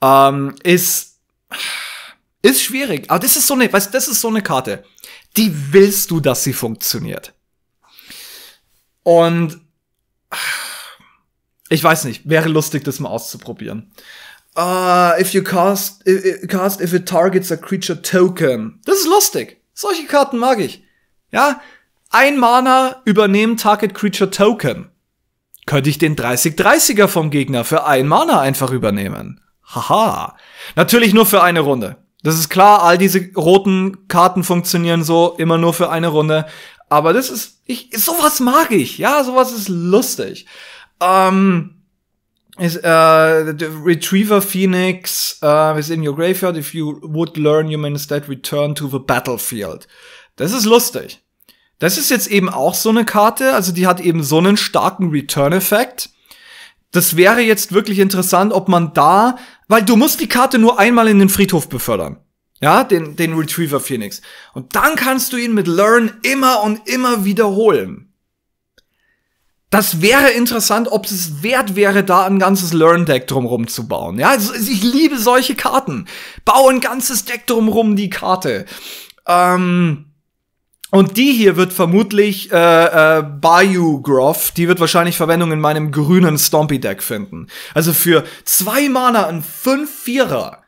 Um, ist, ist schwierig. Aber das ist so eine, weißt, das ist so eine Karte. Die willst du, dass sie funktioniert. Und, ich weiß nicht, wäre lustig, das mal auszuprobieren. Uh, if you cast, if, cast if it targets a creature token. Das ist lustig. Solche Karten mag ich. Ja, ein Mana übernehmen Target Creature Token. Könnte ich den 30-30er vom Gegner für ein Mana einfach übernehmen? Haha. Natürlich nur für eine Runde. Das ist klar, all diese roten Karten funktionieren so immer nur für eine Runde. Aber das ist, ich, sowas mag ich. Ja, sowas ist lustig. Ähm, ist, äh, Retriever Phoenix äh, is in your graveyard. If you would learn, human instead return to the battlefield. Das ist lustig. Das ist jetzt eben auch so eine Karte, also die hat eben so einen starken Return-Effekt. Das wäre jetzt wirklich interessant, ob man da, weil du musst die Karte nur einmal in den Friedhof befördern. Ja, den, den Retriever Phoenix. Und dann kannst du ihn mit Learn immer und immer wiederholen. Das wäre interessant, ob es wert wäre, da ein ganzes Learn-Deck drumrum zu bauen. Ja, also ich liebe solche Karten. Bau ein ganzes Deck drumrum die Karte. Ähm und die hier wird vermutlich äh, äh, Bayou Groff, die wird wahrscheinlich Verwendung in meinem grünen Stompy Deck finden. Also für zwei Mana ein 5-4er.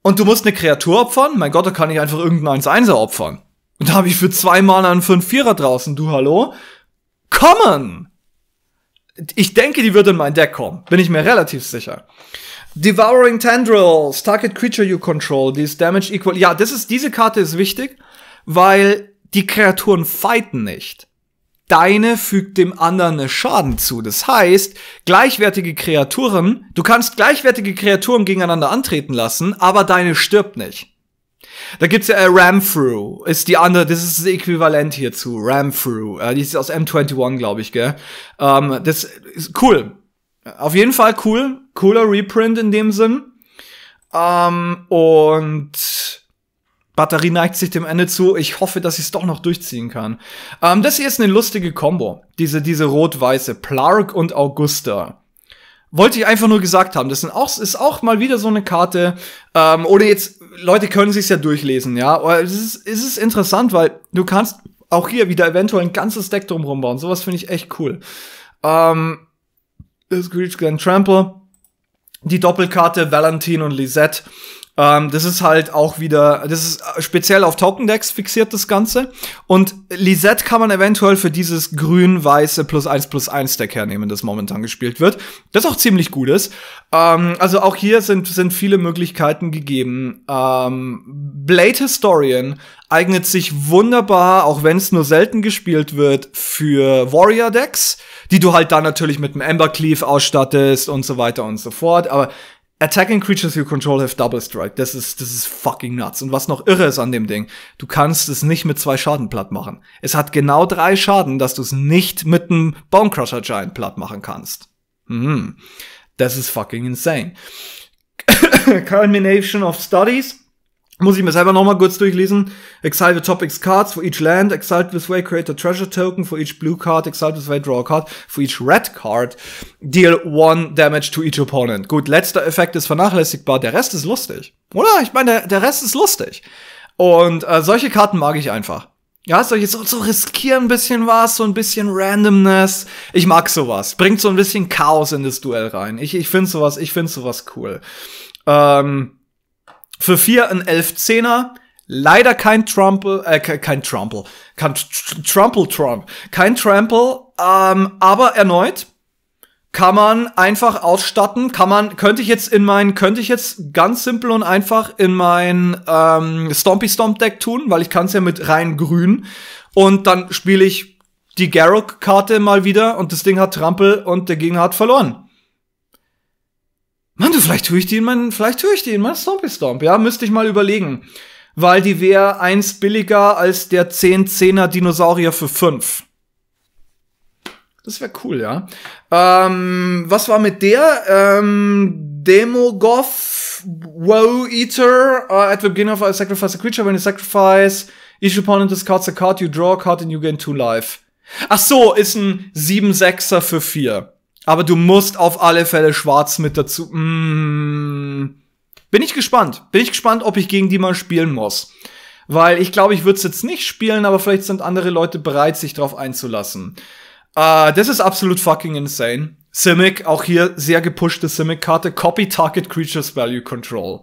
Und du musst eine Kreatur opfern? Mein Gott, da kann ich einfach irgendeinen 1-1er opfern. Und da habe ich für zwei Mana einen 5-4er draußen, du hallo? Kommen! Ich denke, die wird in mein Deck kommen. Bin ich mir relativ sicher. Devouring Tendrils, Target Creature You Control, these Damage Equal. Ja, das ist, diese Karte ist wichtig, weil die Kreaturen fighten nicht. Deine fügt dem anderen Schaden zu. Das heißt, gleichwertige Kreaturen, du kannst gleichwertige Kreaturen gegeneinander antreten lassen, aber deine stirbt nicht. Da gibt's ja äh, ram ist die andere, das ist das Äquivalent hierzu, Ramthrough, Äh, die ist aus M21, glaube ich, gell? Ähm, das ist cool. Auf jeden Fall cool. Cooler Reprint in dem Sinn. Ähm, und Batterie neigt sich dem Ende zu. Ich hoffe, dass ich es doch noch durchziehen kann. Ähm, das hier ist eine lustige Combo. Diese, diese rot-weiße. Plark und Augusta. Wollte ich einfach nur gesagt haben. Das sind auch, ist auch mal wieder so eine Karte. Ähm, oder jetzt, Leute können sich's ja durchlesen, ja. es ist, es ist interessant, weil du kannst auch hier wieder eventuell ein ganzes Deck drumherum bauen. Sowas finde ich echt cool. Ähm, Screech Glen Trample. Die Doppelkarte Valentin und Lisette. Ähm, das ist halt auch wieder, das ist äh, speziell auf Token Decks fixiert das Ganze. Und Lisette kann man eventuell für dieses grün-weiße plus eins plus eins Deck hernehmen, das momentan gespielt wird. Das auch ziemlich gut ist. Ähm, also auch hier sind, sind viele Möglichkeiten gegeben. Ähm, Blade Historian eignet sich wunderbar, auch wenn es nur selten gespielt wird, für Warrior Decks, die du halt dann natürlich mit einem Ember Cleave ausstattest und so weiter und so fort. Aber Attacking creatures you control have double strike. Das ist, das ist fucking nuts. Und was noch irre ist an dem Ding, du kannst es nicht mit zwei Schaden platt machen. Es hat genau drei Schaden, dass du es nicht mit einem Bonecrusher Giant platt machen kannst. Mhm. Das ist fucking insane. (coughs) Culmination of Studies. Muss ich mir selber nochmal kurz durchlesen. Exile the top X cards for each land. Exile this way, create a treasure token for each blue card. Exile this way, draw a card for each red card. Deal one damage to each opponent. Gut, letzter Effekt ist vernachlässigbar. Der Rest ist lustig. Oder? Ich meine, der, der Rest ist lustig. Und äh, solche Karten mag ich einfach. Ja, soll jetzt so, so riskieren ein bisschen was, so ein bisschen Randomness. Ich mag sowas. Bringt so ein bisschen Chaos in das Duell rein. Ich, ich finde sowas, ich finde sowas cool. Ähm, für vier ein Elfzehner. Leider kein Trumple, äh, kein Trumple, kein Trumple Trump, kein Trample, ähm, aber erneut kann man einfach ausstatten, kann man, könnte ich jetzt in mein, könnte ich jetzt ganz simpel und einfach in mein ähm, Stompy Stomp Deck tun, weil ich kann es ja mit rein grün und dann spiele ich die Garrock Karte mal wieder und das Ding hat Trampel und der Gegner hat verloren. Mann, du, vielleicht tue ich die in meinen, vielleicht tue ich die in meinen Stompy Stomp. Ja, müsste ich mal überlegen. Weil die wäre eins billiger als der 10-10er Dinosaurier für fünf. Das wäre cool, ja. Ähm, was war mit der? Ähm, Demogoth, Woe Eater, uh, at the beginning of a sacrifice a creature, when you sacrifice, each opponent discards a card, you draw a card and you gain two life. Ach so, ist ein 7-6er für vier. Aber du musst auf alle Fälle schwarz mit dazu. Mm. Bin ich gespannt. Bin ich gespannt, ob ich gegen die mal spielen muss. Weil ich glaube, ich würde es jetzt nicht spielen, aber vielleicht sind andere Leute bereit, sich drauf einzulassen. Äh, das ist absolut fucking insane. Simic, auch hier sehr gepushte Simic-Karte. Copy Target Creatures Value Control.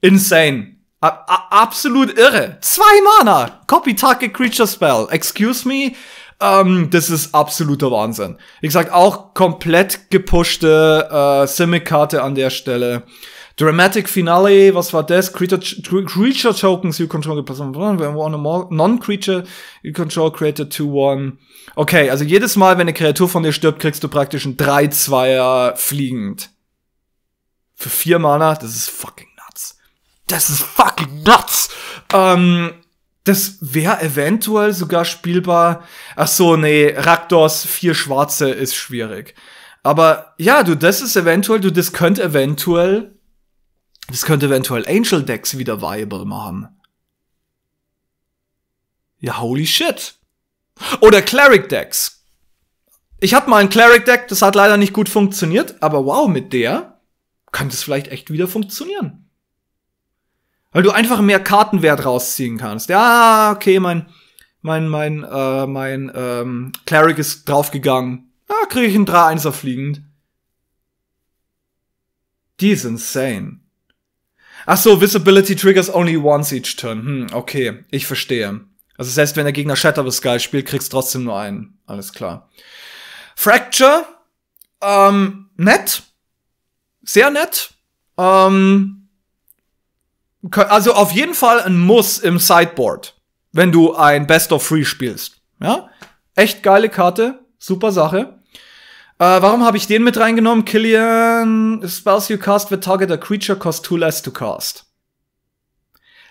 Insane. A absolut irre. Zwei Mana. Copy Target Creature Spell. Excuse me. Ähm, das ist absoluter Wahnsinn. Wie gesagt, auch komplett gepushte äh, Simic-Karte an der Stelle. Dramatic Finale, was war das? Creature, creature Tokens, you control Non-Creature, you control creator 2-1. Okay, also jedes Mal, wenn eine Kreatur von dir stirbt, kriegst du praktisch einen 3-2er fliegend. Für vier Mana, das ist fucking nuts. Das ist fucking nuts! Ähm, das wäre eventuell sogar spielbar. Ach so, nee, Raktors vier Schwarze ist schwierig. Aber ja, du, das ist eventuell, du, das könnte eventuell, das könnte eventuell Angel Decks wieder viable machen. Ja, holy shit. Oder Cleric Decks. Ich habe mal ein Cleric Deck, das hat leider nicht gut funktioniert, aber wow, mit der könnte es vielleicht echt wieder funktionieren. Weil du einfach mehr Kartenwert rausziehen kannst. Ja, okay, mein, mein, mein, äh, mein ähm, Cleric ist draufgegangen. Ah, kriege ich einen 3-1er fliegend. Die ist insane. Ach so, Visibility triggers only once each turn. Hm, okay, ich verstehe. Also selbst wenn der Gegner Shatter the Sky spielt, kriegst trotzdem nur einen. Alles klar. Fracture, ähm, nett. Sehr nett. Ähm, also auf jeden Fall ein Muss im Sideboard, wenn du ein Best of Three spielst. Ja, echt geile Karte, super Sache. Äh, warum habe ich den mit reingenommen? Killian, spells you cast with target a creature cost two less to cast.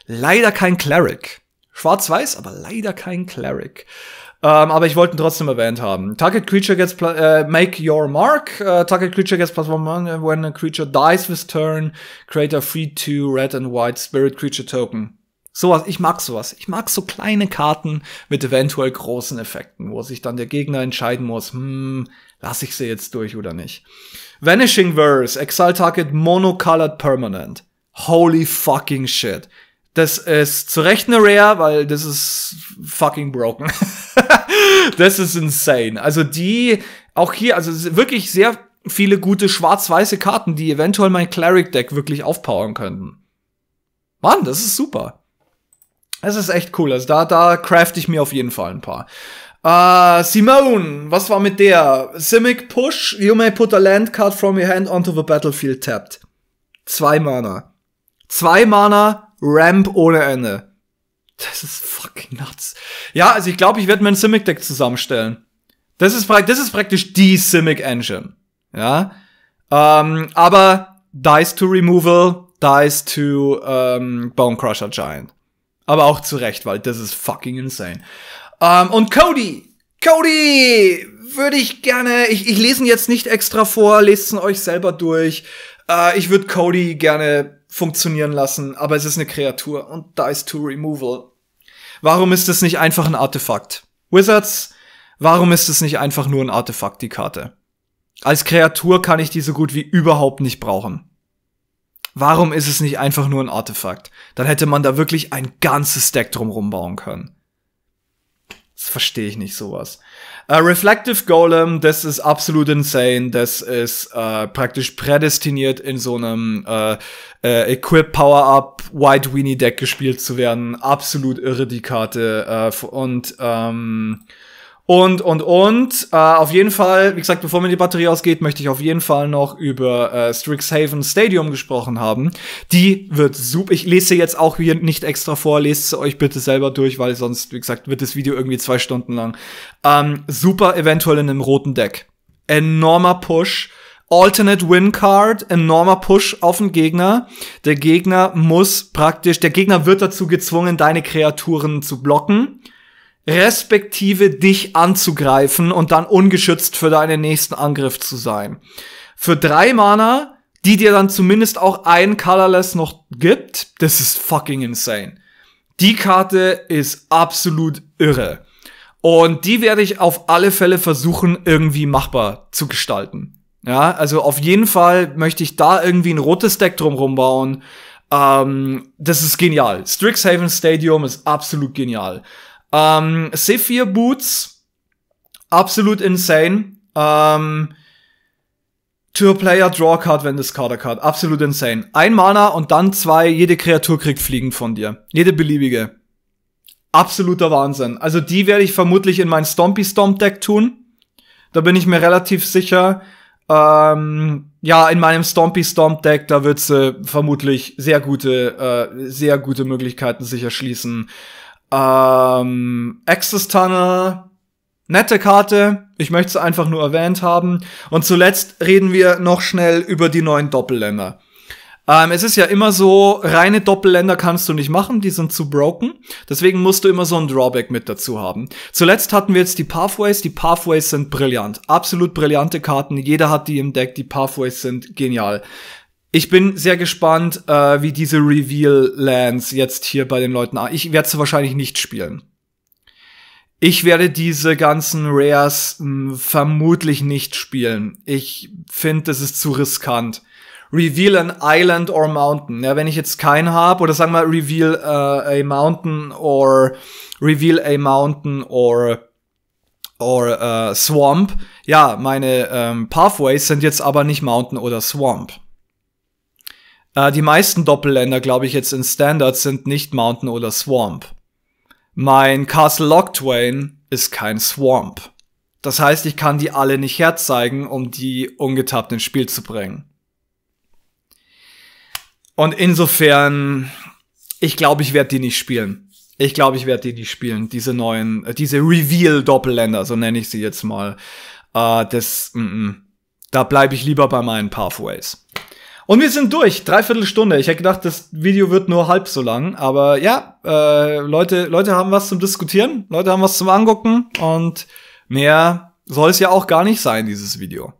Leider kein Cleric. Schwarz-Weiß, aber leider kein Cleric. Ähm, aber ich wollte ihn trotzdem erwähnt haben. Target Creature gets äh, Make Your Mark. Äh, target Creature gets plus one mana when a creature dies this turn. Create a free to red and white Spirit Creature Token. Sowas, ich mag sowas. Ich mag so kleine Karten mit eventuell großen Effekten, wo sich dann der Gegner entscheiden muss, hm, lasse ich sie jetzt durch oder nicht. Vanishing Verse, Exile Target Monocolored Permanent. Holy fucking shit. Das ist zu Recht eine Rare, weil das ist fucking broken. (laughs) das ist insane. Also die, auch hier, also wirklich sehr viele gute schwarz-weiße Karten, die eventuell mein Cleric-Deck wirklich aufpowern könnten. Mann, das ist super. Das ist echt cool. Also da, da craft ich mir auf jeden Fall ein paar. Uh, Simone, was war mit der? Simic Push, you may put a land card from your hand onto the battlefield tapped. Zwei Mana. Zwei Mana, Ramp ohne Ende. Das ist fucking nuts. Ja, also ich glaube, ich werde mir ein Simic Deck zusammenstellen. Das ist, das ist praktisch die Simic Engine. Ja. Ähm, aber Dice to Removal, Dice to ähm, Bone Crusher Giant. Aber auch zu Recht, weil das ist fucking insane. Ähm, und Cody! Cody! Würde ich gerne, ich, ich lese ihn jetzt nicht extra vor, lest ihn euch selber durch. Äh, ich würde Cody gerne funktionieren lassen, aber es ist eine Kreatur und da ist to Removal. Warum ist es nicht einfach ein Artefakt? Wizards, warum ist es nicht einfach nur ein Artefakt, die Karte? Als Kreatur kann ich die so gut wie überhaupt nicht brauchen. Warum ist es nicht einfach nur ein Artefakt? Dann hätte man da wirklich ein ganzes Deck drum rumbauen können. Das verstehe ich nicht, sowas. Uh, Reflective Golem, das ist absolut insane. Das ist uh, praktisch prädestiniert in so einem uh, Equip Power-Up White Weenie Deck gespielt zu werden. Absolut irre die Karte. und um ähm, und, und, und, äh, auf jeden Fall, wie gesagt, bevor mir die Batterie ausgeht, möchte ich auf jeden Fall noch über äh, Strixhaven Stadium gesprochen haben. Die wird super. Ich lese jetzt auch hier nicht extra vor, lest sie euch bitte selber durch, weil sonst, wie gesagt, wird das Video irgendwie zwei Stunden lang. Ähm, super eventuell in einem roten Deck. Enormer Push. Alternate Win Card, enormer Push auf den Gegner. Der Gegner muss praktisch, der Gegner wird dazu gezwungen, deine Kreaturen zu blocken respektive dich anzugreifen und dann ungeschützt für deinen nächsten Angriff zu sein. Für drei Mana, die dir dann zumindest auch ein Colorless noch gibt, das ist fucking insane. Die Karte ist absolut irre. Und die werde ich auf alle Fälle versuchen, irgendwie machbar zu gestalten. Ja, also auf jeden Fall möchte ich da irgendwie ein rotes Deck drumherum bauen. Ähm, das ist genial. Strixhaven Stadium ist absolut genial. Ähm, Sephir Boots, absolut insane. Ähm, to a player draw card, wenn das Card card. Absolut insane. Ein Mana und dann zwei. Jede Kreatur kriegt Fliegen von dir. Jede beliebige. Absoluter Wahnsinn. Also die werde ich vermutlich in mein Stompy Stomp Deck tun. Da bin ich mir relativ sicher. Ähm, ja, in meinem Stompy Stomp Deck, da wird sie äh, vermutlich sehr gute, äh, sehr gute Möglichkeiten sicher schließen. Ähm, Access Tunnel, nette Karte. Ich möchte sie einfach nur erwähnt haben. Und zuletzt reden wir noch schnell über die neuen Doppelländer. Ähm, es ist ja immer so, reine Doppelländer kannst du nicht machen, die sind zu broken. Deswegen musst du immer so ein Drawback mit dazu haben. Zuletzt hatten wir jetzt die Pathways. Die Pathways sind brillant. Absolut brillante Karten. Jeder hat die im Deck. Die Pathways sind genial. Ich bin sehr gespannt, äh, wie diese Reveal-Lands jetzt hier bei den Leuten. Ah, ich werde sie wahrscheinlich nicht spielen. Ich werde diese ganzen Rares mh, hm, vermutlich nicht spielen. Ich finde, das ist zu riskant. Reveal an Island or Mountain. Ja, wenn ich jetzt keinen habe, oder sagen wir Reveal uh, a Mountain or Reveal a Mountain or or uh, Swamp. Ja, meine ähm, Pathways sind jetzt aber nicht Mountain oder Swamp. Äh, die meisten Doppelländer, glaube ich, jetzt in Standard sind nicht Mountain oder Swamp. Mein Castle Lockwain ist kein Swamp. Das heißt, ich kann die alle nicht herzeigen, um die ungetappt ins Spiel zu bringen. Und insofern, ich glaube, ich werde die nicht spielen. Ich glaube, ich werde die nicht spielen. Diese neuen, äh, diese Reveal-Doppelländer, so nenne ich sie jetzt mal. Äh, das, m -m. da bleibe ich lieber bei meinen Pathways. Und wir sind durch. Dreiviertel Stunde. Ich hätte gedacht, das Video wird nur halb so lang. Aber ja, äh, Leute, Leute haben was zum Diskutieren. Leute haben was zum Angucken. Und mehr soll es ja auch gar nicht sein, dieses Video.